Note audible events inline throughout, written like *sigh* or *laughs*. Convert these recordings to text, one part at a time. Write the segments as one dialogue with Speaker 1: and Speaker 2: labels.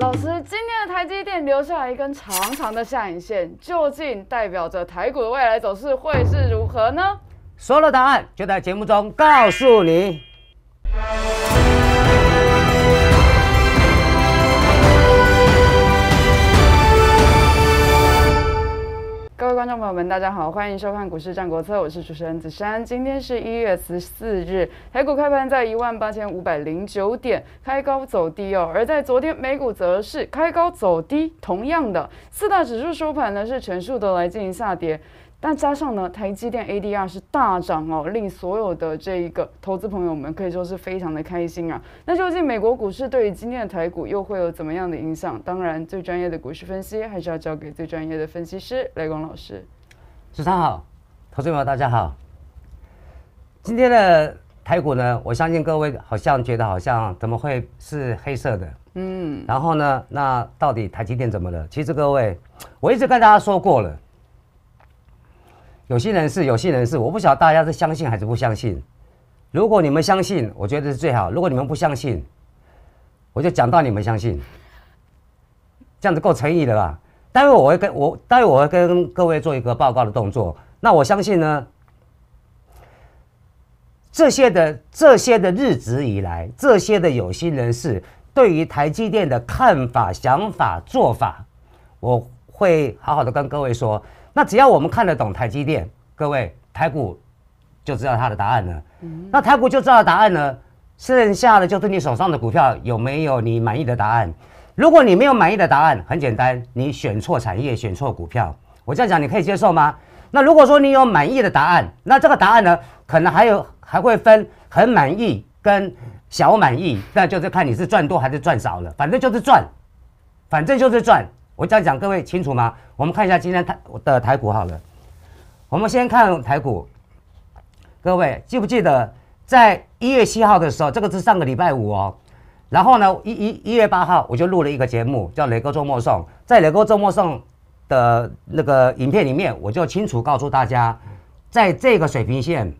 Speaker 1: 老师，今天的台积电留下一根长长的下影线，究竟代表着台股的未来走势会是如何呢？
Speaker 2: 所有的答案就在节目中告诉你。
Speaker 1: 各位观众朋友们，大家好，欢迎收看《股市战国策》，我是主持人子珊。今天是一月十四日，美股开盘在一万八千五百零九点，开高走低哦。而在昨天美股则是开高走低，同样的四大指数收盘呢是全数都来进行下跌。但加上呢，台积电 ADR 是大涨哦，令所有的这一个投资朋友们可以说是非常的开心啊。那究竟美国股市对于今天的台股又会有怎么样的影响？当然，最专业的股市分析还是要交给最专业的分析师雷光老师。
Speaker 2: 主持人好，投资朋友大家好。今天的台股呢，我相信各位好像觉得好像怎么会是黑色的？嗯。然后呢，那到底台积电怎么了？其实各位，我一直跟大家说过了。有心人士，有心人士，我不晓得大家是相信还是不相信。如果你们相信，我觉得是最好；如果你们不相信，我就讲到你们相信，这样子够诚意的吧？待会我会跟我待会我会跟各位做一个报告的动作。那我相信呢，这些的这些的日子以来，这些的有心人士对于台积电的看法、想法、做法，我会好好的跟各位说。那只要我们看得懂台积电，各位台股就知道它的答案了。那台股就知道答案了，剩下的就是你手上的股票有没有你满意的答案。如果你没有满意的答案，很简单，你选错产业，选错股票。我这样讲，你可以接受吗？那如果说你有满意的答案，那这个答案呢，可能还有还会分很满意跟小满意，那就是看你是赚多还是赚少了，反正就是赚，反正就是赚。我这样讲，各位清楚吗？我们看一下今天的台股好了。我们先看台股，各位记不记得，在一月七号的时候，这个是上个礼拜五哦。然后呢，一一一月八号我就录了一个节目，叫“雷哥周末送”。在“雷哥周末送”的那个影片里面，我就清楚告诉大家，在这个水平线，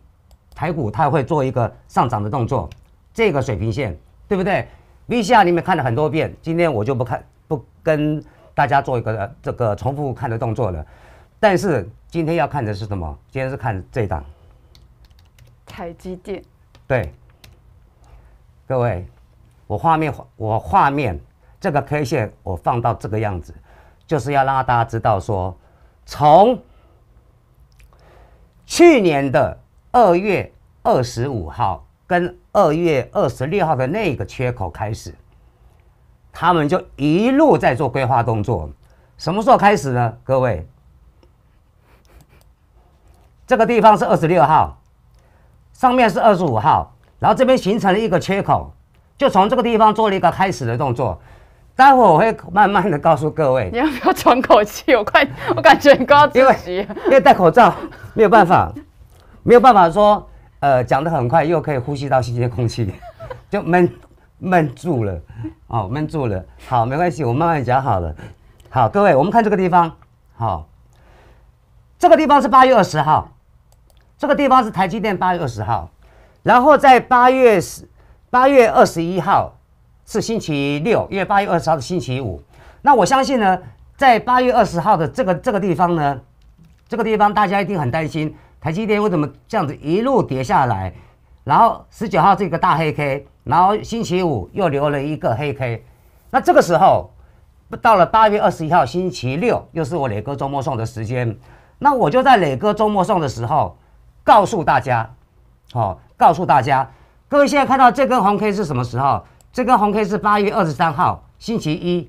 Speaker 2: 台股它会做一个上涨的动作。这个水平线，对不对？V 下你们看了很多遍，今天我就不看，不跟。大家做一个这个重复看的动作了，但是今天要看的是什么？今天是看这档，
Speaker 1: 台积电。
Speaker 2: 对，各位，我画面我画面这个 K 线我放到这个样子，就是要让大家知道说，从去年的二月二十五号跟二月二十六号的那个缺口开始。他们就一路在做规划动作，什么时候开始呢？各位，这个地方是二十六号，上面是二十五号，然后这边形成了一个缺口，就从这个地方做了一个开始的动作。待会我会慢慢的告诉各位。你要不要喘口气？我快，*laughs* 我感觉你高，因为因为戴口罩没有办法，没有办法说呃讲的很快又可以呼吸到新鲜空气，就闷。闷住了，哦，闷住了。好，没关系，我慢慢讲好了。好，各位，我们看这个地方，好，这个地方是八月二十号，这个地方是台积电八月二十号，然后在八月十，八月二十一号是星期六，因为八月二十号是星期五。那我相信呢，在八月二十号的这个这个地方呢，这个地方大家一定很担心台积电为什么这样子一路跌下来，然后十九号这个大黑 K。然后星期五又留了一个黑 K，那这个时候，到了八月二十一号星期六，又是我磊哥周末送的时间，那我就在磊哥周末送的时候告诉大家，好，告诉大家，各位现在看到这根红 K 是什么时候？这根红 K 是八月二十三号星期一，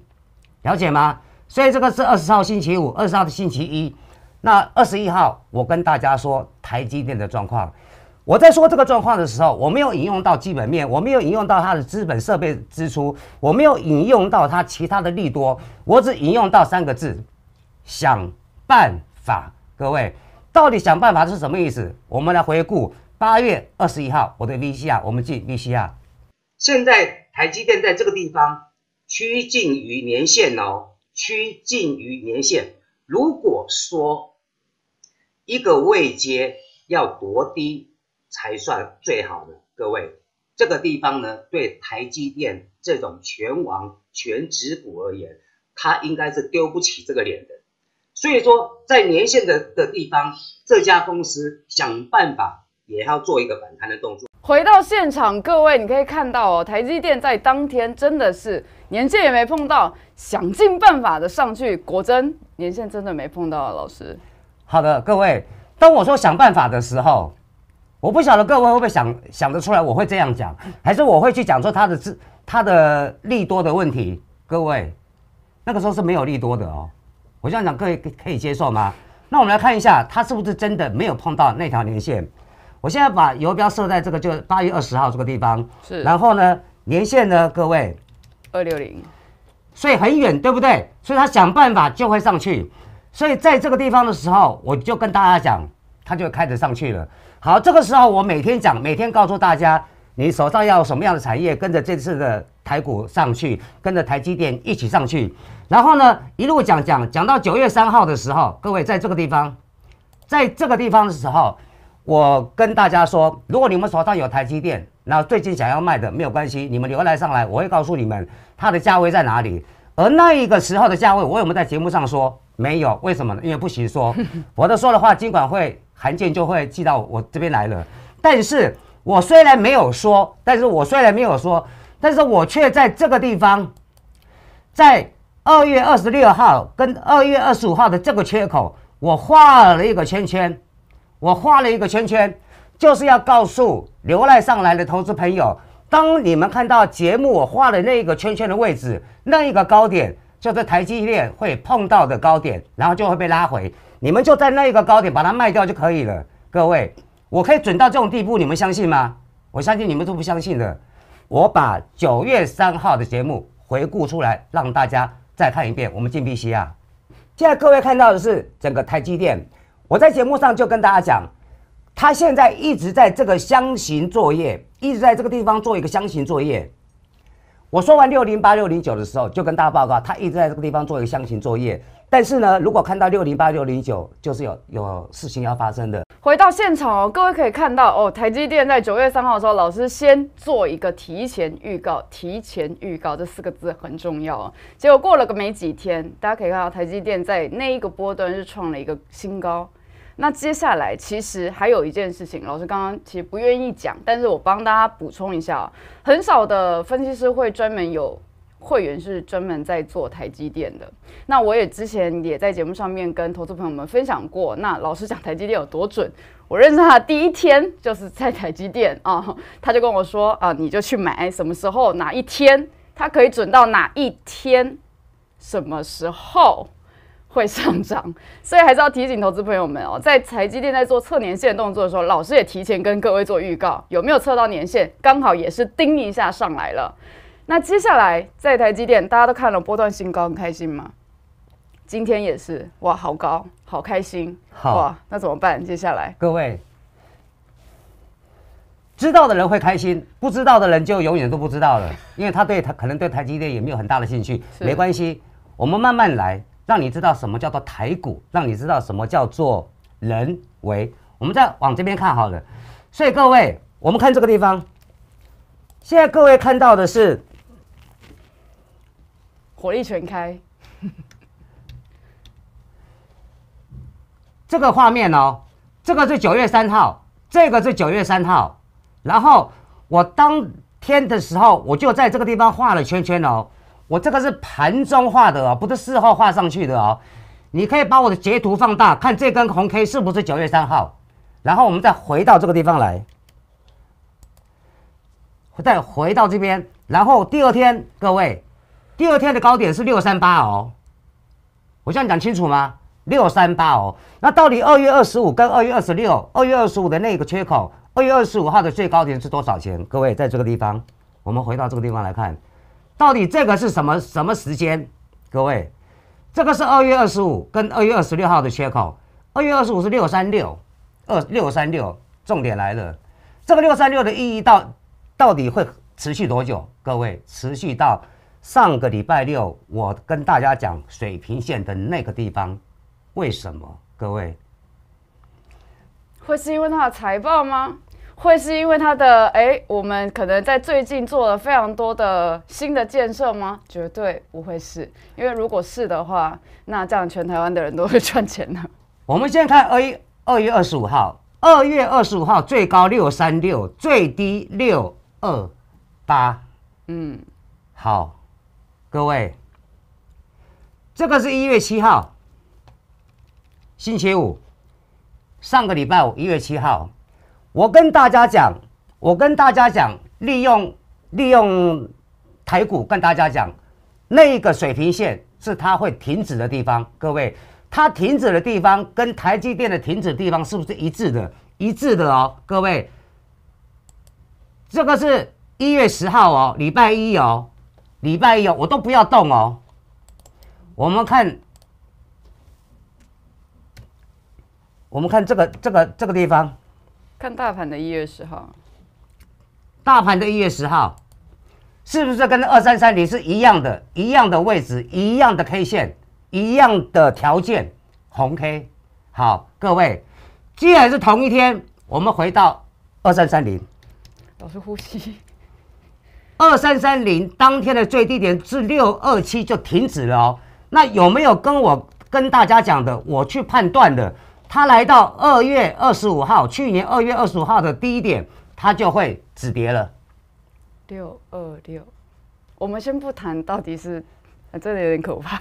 Speaker 2: 了解吗？所以这个是二十号星期五，二十号的星期一，那二十一号我跟大家说台积电的状况。我在说这个状况的时候，我没有引用到基本面，我没有引用到它的资本设备支出，我没有引用到它其他的利多，我只引用到三个字：想办法。各位，到底想办法是什么意思？我们来回顾八月二十一号，我对 VCR，我们进 VCR。现在台积电在这个地方趋近于年限哦，趋近于年限。如果说一个位阶要多低。才算最好的。各位，这个地方呢，对台积电这种全王全指股而言，它应该是丢不起这个脸的。所以说，在年线的的地方，这家公司想办法也要做一个反弹的动作。回到现
Speaker 1: 场，各位，你可以看到哦，台积电在当天真的是年线也没碰到，想尽办法的上去，果真年线真的没碰到。啊，老师，
Speaker 2: 好的，各位，当我说想办法的时候。我不晓得各位会不会想想得出来，我会这样讲，还是我会去讲说他的字，他的利多的问题。各位，那个时候是没有利多的哦。我这样讲，各位可以接受吗？那我们来看一下，他是不是真的没有碰到那条连线？我现在把游标设在这个，就八月二十号这个地方。是。然后呢，连线呢，各位，二六零，所以很远，对不对？所以他想办法就会上去。所以在这个地方的时候，我就跟大家讲，他就开始上去了。好，这个时候我每天讲，每天告诉大家，你手上要什么样的产业，跟着这次的台股上去，跟着台积电一起上去。然后呢，一路讲讲讲到九月三号的时候，各位在这个地方，在这个地方的时候，我跟大家说，如果你们手上有台积电，那最近想要卖的没有关系，你们留来上来，我会告诉你们它的价位在哪里。而那一个时候的价位，我有没有在节目上说没有，为什么呢？因为不许说，*laughs* 我都说的话，尽管会。函件就会寄到我这边来了，但是我虽然没有说，但是我虽然没有说，但是我却在这个地方，在二月二十六号跟二月二十五号的这个缺口，我画了一个圈圈，我画了一个圈圈，就是要告诉留赖上来的投资朋友，当你们看到节目我画的那一个圈圈的位置，那一个高点就是台积电会碰到的高点，然后就会被拉回。你们就在那一个高点把它卖掉就可以了，各位，我可以准到这种地步，你们相信吗？我相信你们都不相信的。我把九月三号的节目回顾出来，让大家再看一遍。我们静必息啊！现在各位看到的是整个台积电，我在节目上就跟大家讲，他现在一直在这个箱型作业，一直在这个地方做一个箱型作业。我说完六零八六零九的时候，就跟大家报告，他一直在这个地方做一个箱型作业。但是呢，如果看到六零八六零九，就是有有事情要发生的。
Speaker 1: 回到现场哦，各位可以看到哦，台积电在九月三号的时候，老师先做一个提前预告，提前预告这四个字很重要哦。结果过了个没几天，大家可以看到台积电在那一个波段是创了一个新高。那接下来其实还有一件事情，老师刚刚其实不愿意讲，但是我帮大家补充一下，很少的分析师会专门有。会员是专门在做台积电的，那我也之前也在节目上面跟投资朋友们分享过。那老师讲台积电有多准？我认识他的第一天就是在台积电啊，*laughs* 他就跟我说啊，你就去买，什么时候哪一天他可以准到哪一天，什么时候会上涨。所以还是要提醒投资朋友们哦，*laughs* 在台积电在做测年线动作的时候，老师也提前跟各位做预告，有没有测到年线？刚好也是叮一下上来了。那接下来在台积电，大家都看了波段新高，很开心吗？今天也是，哇，好高，好开心，好。那怎么办？接下来，
Speaker 2: 各位知道的人会开心，不知道的人就永远都不知道了，因为他对他可能对台积电也没有很大的兴趣。没关系，我们慢慢来，让你知道什么叫做台股，让你知道什么叫做人为。我们再往这边看好了。所以各位，我们看这个地方，现在各位看到的是。火力全开！*laughs* 这个画面哦，这个是九月三号，这个是九月三号。然后我当天的时候，我就在这个地方画了圈圈哦。我这个是盘中画的哦，不是事后画上去的哦。你可以把我的截图放大，看这根红 K 是不是九月三号。然后我们再回到这个地方来，再回到这边。然后第二天，各位。第二天的高点是六三八哦，我向你讲清楚吗？六三八哦，那到底二月二十五跟二月二十六、二月二十五的那个缺口，二月二十五号的最高点是多少钱？各位，在这个地方，我们回到这个地方来看，到底这个是什么什么时间？各位，这个是二月二十五跟二月二十六号的缺口，二月二十五是六三六，二六三六，重点来了，这个六三六的意义到到底会持续多久？各位，持续到。上个礼拜六，我跟大家讲水平线的那个地方，为什么？各位，
Speaker 1: 会是因为它的财报吗？会是因为它的哎，我们可能在最近做了非常多的新的建设吗？绝对不会是，因为如果是的话，那这样全台湾的人都会
Speaker 2: 赚钱的。我们先看二二月二十五号，二月二十五号最高六三六，最低六二八。嗯，好。各位，这个是一月七号，星期五，上个礼拜五，一月七号，我跟大家讲，我跟大家讲，利用利用台股跟大家讲，那个水平线是它会停止的地方，各位，它停止的地方跟台积电的停止地方是不是一致的？一致的哦，各位，这个是一月十号哦，礼拜一哦。礼拜一哦，我都不要动哦。我们看，我们看这个这个这个地方，
Speaker 1: 看大盘的一月十号，
Speaker 2: 大盘的一月十号，是不是跟二三三零是一样的，一样的位置，一样的 K 线，一样的条件，红 K。好，各位，既然是同一天，我们回到二三三零，
Speaker 1: 老师呼吸。
Speaker 2: 二三三零当天的最低点是六二七就停止了哦。那有没有跟我跟大家讲的？我去判断的，它来到二月二十五号，去年二月二十五号的低点，它就会止跌了。
Speaker 1: 六二六，我们先不谈到底是，这里有点
Speaker 2: 可怕，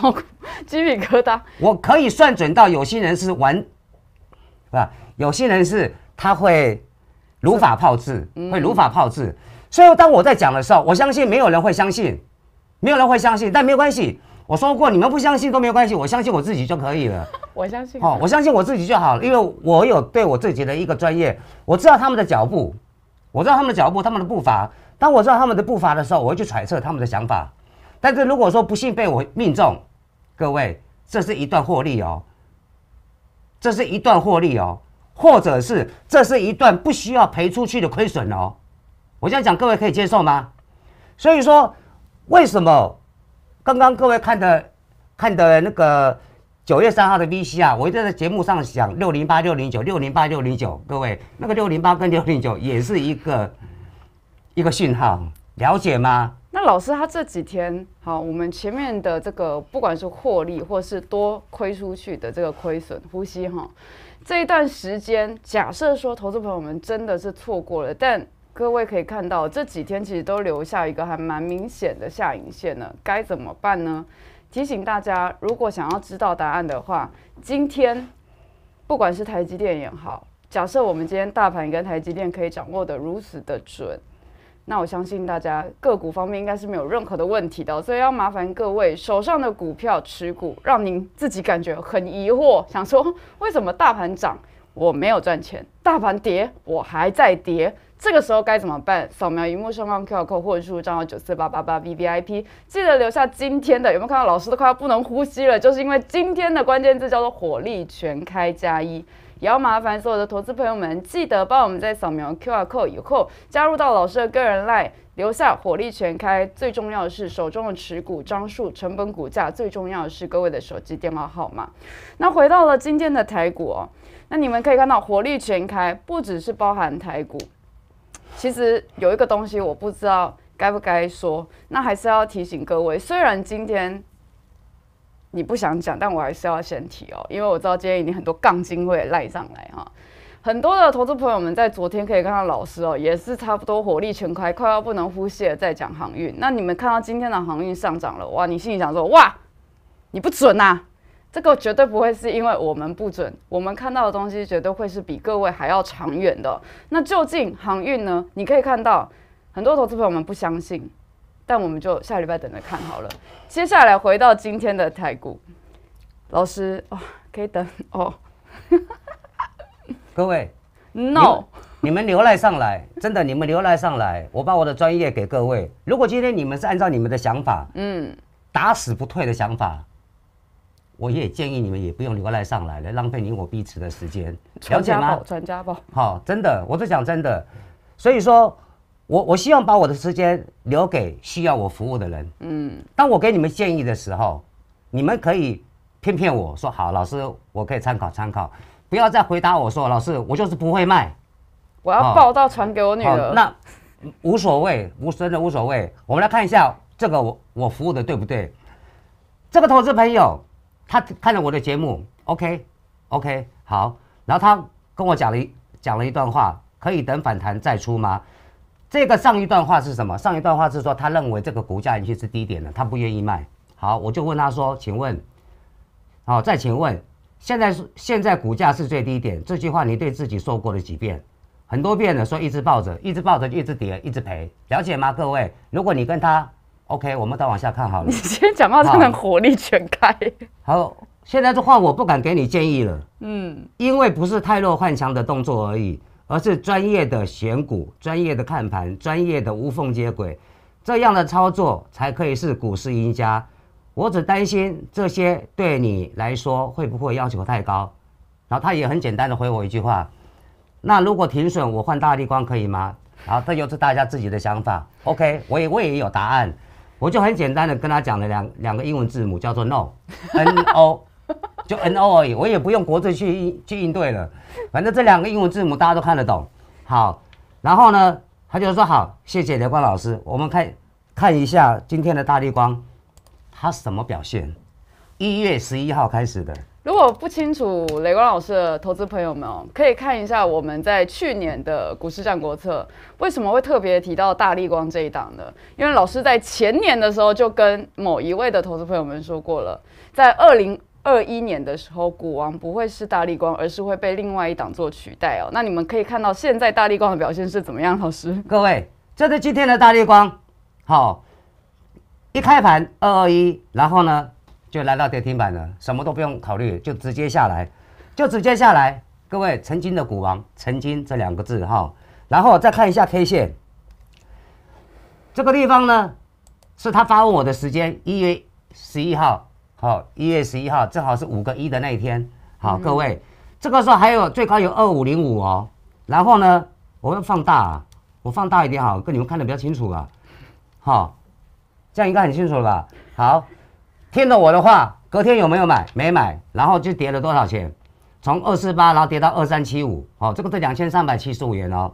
Speaker 2: 包 *laughs* 括鸡皮疙瘩。我可以算准到，有些人是玩，是吧？有些人是他会如法炮制，会如法炮制。所以当我在讲的时候，我相信没有人会相信，没有人会相信，但没有关系。我说过，你们不相信都没有关系，我相信我自己就可以了。
Speaker 1: 我相信哦，我
Speaker 2: 相信我自己就好了，因为我有对我自己的一个专业，我知道他们的脚步，我知道他们的脚步，他们的步伐。当我知道他们的步伐的时候，我会去揣测他们的想法。但是如果说不幸被我命中，各位，这是一段获利哦，这是一段获利哦，或者是这是一段不需要赔出去的亏损哦。我这在讲，各位可以接受吗？所以说，为什么刚刚各位看的看的那个九月三号的 V C 啊，我一直在节目上讲六零八六零九六零八六零九，各位那个六零八跟六零九也是一个一个讯号，了解吗？
Speaker 1: 那老师他这几天好，我们前面的这个不管是获利或是多亏出去的这个亏损呼吸哈，这一段时间假设说投资朋友们真的是错过了，但各位可以看到，这几天其实都留下一个还蛮明显的下影线呢。该怎么办呢？提醒大家，如果想要知道答案的话，今天不管是台积电也好，假设我们今天大盘跟台积电可以掌握的如此的准，那我相信大家个股方面应该是没有任何的问题的。所以要麻烦各位手上的股票持股，让您自己感觉很疑惑，想说为什么大盘涨我没有赚钱，大盘跌我还在跌。这个时候该怎么办？扫描荧幕上方 QR code 或者输入账号九四八八八 B B I P，记得留下今天的。有没有看到老师都快要不能呼吸了？就是因为今天的关键词叫做“火力全开”加一。也要麻烦所有的投资朋友们，记得帮我们在扫描 QR code，以后，加入到老师的个人 LI，留下“火力全开”。最重要的是手中的持股张数、成本股价，最重要的是各位的手机电话号码。那回到了今天的台股哦，那你们可以看到“火力全开”不只是包含台股。其实有一个东西我不知道该不该说，那还是要提醒各位。虽然今天你不想讲，但我还是要先提哦，因为我知道今天你很多杠精会赖上来哈。很多的投资朋友们在昨天可以看到老师哦，也是差不多火力全开，快要不能呼吸的在讲航运。那你们看到今天的航运上涨了，哇，你心里想说哇，你不准呐？这个绝对不会是因为我们不准，我们看到的东西绝对会是比各位还要长远的。那究竟航运呢？你可以看到很多投资朋友们不相信，但我们就下礼拜等着看好了。接下来回到今天的台股，老师哦，可以等哦。
Speaker 2: *laughs* 各位，no，你们留来上来，真的你们留来上来，我把我的专业给各位。如果今天你们是按照你们的想法，嗯，打死不退的想法。我也建议你们也不用留过上来了，浪费你我彼此的时间。传家宝，传家宝。好，真的，我是讲真的。所以说，我我希望把我的时间留给需要我服务的人。嗯，当我给你们建议的时候，你们可以骗骗我说，好，老师，我可以参考参考。不要再回答我说，老师，我就是不会卖，我
Speaker 1: 要报道传给我女儿。那
Speaker 2: 无所谓，无真的无所谓。我们来看一下这个我我服务的对不对？这个投资朋友。他看了我的节目，OK，OK，好，然后他跟我讲了一讲了一段话，可以等反弹再出吗？这个上一段话是什么？上一段话是说他认为这个股价已经是低点了，他不愿意卖。好，我就问他说，请问，好，再请问，现在现在股价是最低点，这句话你对自己说过了几遍？很多遍了，说一直抱着，一直抱着，一直跌，一直赔，了解吗？各位，如果你跟他。OK，我们再往下看好了。*laughs* 你先
Speaker 1: 讲到这的火
Speaker 2: 力全开。好，现在的话我不敢给你建议了。嗯，因为不是太弱换强的动作而已，而是专业的选股、专业的看盘、专业的无缝接轨，这样的操作才可以是股市赢家。我只担心这些对你来说会不会要求太高？然后他也很简单的回我一句话：那如果停损我换大地光可以吗？好，这就是大家自己的想法。OK，我也我也有答案。我就很简单的跟他讲了两两个英文字母，叫做 no，n *laughs* o，就 n o 而已，我也不用国字去去应对了，反正这两个英文字母大家都看得懂。好，然后呢，他就说好，谢谢刘光老师，我们看看一下今天的大绿光，他什么表现？一月十一号开始的。
Speaker 1: 如果不清楚雷光老师的投资朋友们哦，可以看一下我们在去年的《股市战国策》为什么会特别提到大力光这一档呢？因为老师在前年的时候就跟某一位的投资朋友们说过了，在二零二一年的时候，股王不会是大力光，而是会被另外一档做取代哦。那你们可以看到现在大力光的表现是怎么样？老师，各位，
Speaker 2: 这是今天的大力光，好，一开盘二二一，然后呢？就来到跌停板了，什么都不用考虑，就直接下来，就直接下来。各位，曾经的股王，曾经这两个字哈。然后我再看一下 K 线，这个地方呢，是他发问我的时间，一月十一号，好，一月十一号正好是五个一的那一天。好，各位，这个时候还有最高有二五零五哦。然后呢，我要放大，啊，我放大一点哈，跟你们看的比较清楚啊，好，这样应该很清楚了吧？好。听了我的话，隔天有没有买？没买，然后就跌了多少钱？从二四八，然后跌到二三七五，哦，这个是两千三百七十五元哦。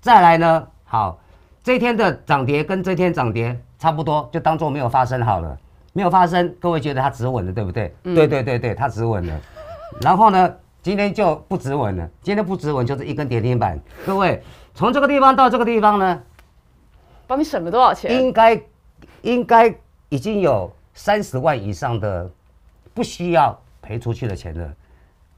Speaker 2: 再来呢，好，这天的涨跌跟这天涨跌差不多，就当做没有发生好了，没有发生。各位觉得它止稳了，对不对？对对对对，它止稳了。然后呢，今天就不止稳了，今天不止稳就是一根跌停板。各位，从这个地方到这个地方呢，帮你省了多少钱？应该，应该已经有。三十万以上的不需要赔出去的钱的，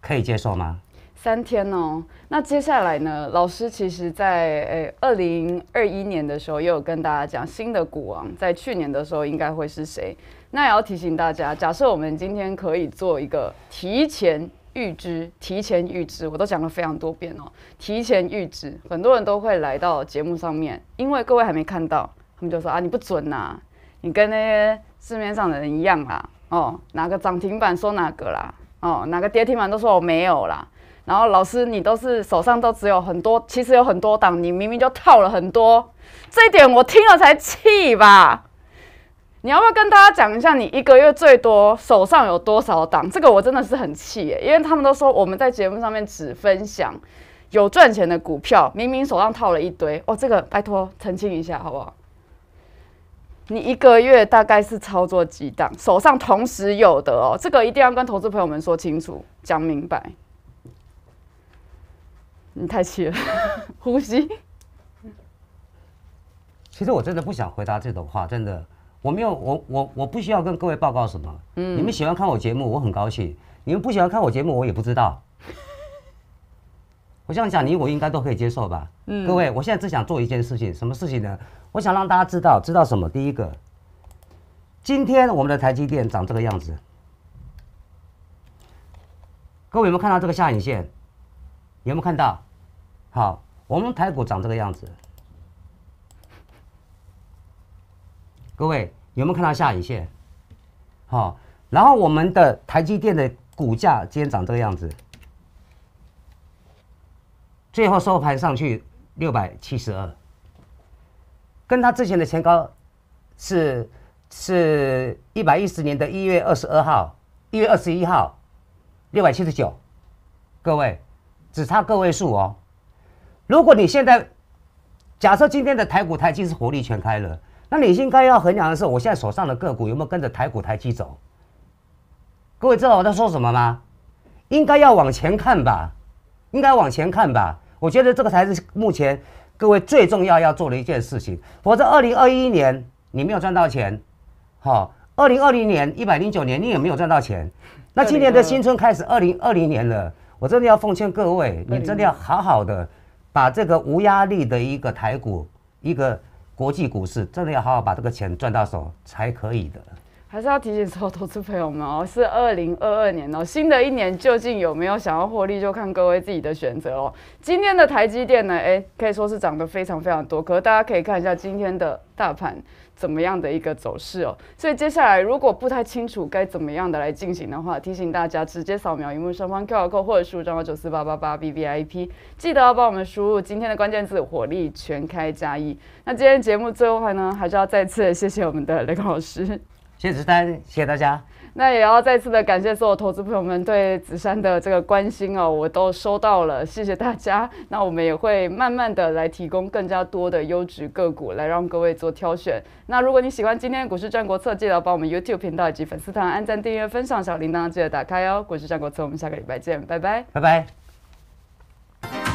Speaker 2: 可以接受吗？
Speaker 1: 三天哦，那接下来呢？老师其实，在诶二零二一年的时候，也有跟大家讲新的股王在去年的时候应该会是谁。那也要提醒大家，假设我们今天可以做一个提前预知，提前预知，我都讲了非常多遍哦，提前预知，很多人都会来到节目上面，因为各位还没看到，他们就说啊，你不准呐，你跟那些。市面上的人一样啦，哦，哪个涨停板说哪个啦，哦，哪个跌停板都说我没有啦。然后老师，你都是手上都只有很多，其实有很多档，你明明就套了很多，这一点我听了才气吧。你要不要跟大家讲一下，你一个月最多手上有多少档？这个我真的是很气耶，因为他们都说我们在节目上面只分享有赚钱的股票，明明手上套了一堆哦，这个拜托澄清一下好不好？你一个月大概是操作几档？手上同时有的哦，这个一定要跟投资朋友们说清楚，讲明白。
Speaker 2: 你太气了，
Speaker 1: *laughs* 呼吸。
Speaker 2: 其实我真的不想回答这种话，真的，我没有，我我我不需要跟各位报告什么。嗯。你们喜欢看我节目，我很高兴；你们不喜欢看我节目，我也不知道。*laughs* 我这样讲，你我应该都可以接受吧。嗯。各位，我现在只想做一件事情，什么事情呢？我想让大家知道，知道什么？第一个，今天我们的台积电长这个样子，各位有没有看到这个下影线？有没有看到？好，我们台股长这个样子，各位有没有看到下影线？好，然后我们的台积电的股价今天长这个样子，最后收盘上去六百七十二。跟他之前的前高是是一百一十年的一月二十二号、一月二十一号，六百七十九，各位只差个位数哦。如果你现在假设今天的台股、台积是火力全开了，那你应该要衡量的是，我现在手上的个股有没有跟着台股、台积走。各位知道我在说什么吗？应该要往前看吧，应该往前看吧。我觉得这个才是目前。各位最重要要做的一件事情，否则二零二一年你没有赚到钱，好，二零二零年一百零九年你也没有赚到钱，那今年的新春开始，二零二零年了，我真的要奉劝各位，你真的要好好的把这个无压力的一个台股，一个国际股市，真的要好好把这个钱赚到手才可以的。
Speaker 1: 还是要提醒所有投资朋友们哦，*laughs* 是二零二二年哦，新的一年究竟有没有想要获利，就看各位自己的选择哦。今天的台积电呢，哎，可以说是涨得非常非常多。可是大家可以看一下今天的大盘怎么样的一个走势哦。所以接下来如果不太清楚该怎么样的来进行的话，提醒大家直接扫描荧幕上方 QR code 或者输入账号九四八八八 B B I P，记得要帮我们输入今天的关键字“火力全开加一”。那今天节目最后还呢，还是要再次谢谢我们的雷克老师。谢谢子珊，谢谢大家。那也要再次的感谢所有投资朋友们对子珊的这个关心哦，我都收到了，谢谢大家。*laughs* 那我们也会慢慢的来提供更加多的优质个股来让各位做挑选。那如果你喜欢今天的《股市战国策》，记得帮我们 YouTube 频道以及粉丝团按赞、订阅、分享、小铃铛，记得打开哦。《股市战国策》，我们下个礼拜见，拜拜，
Speaker 2: 拜拜。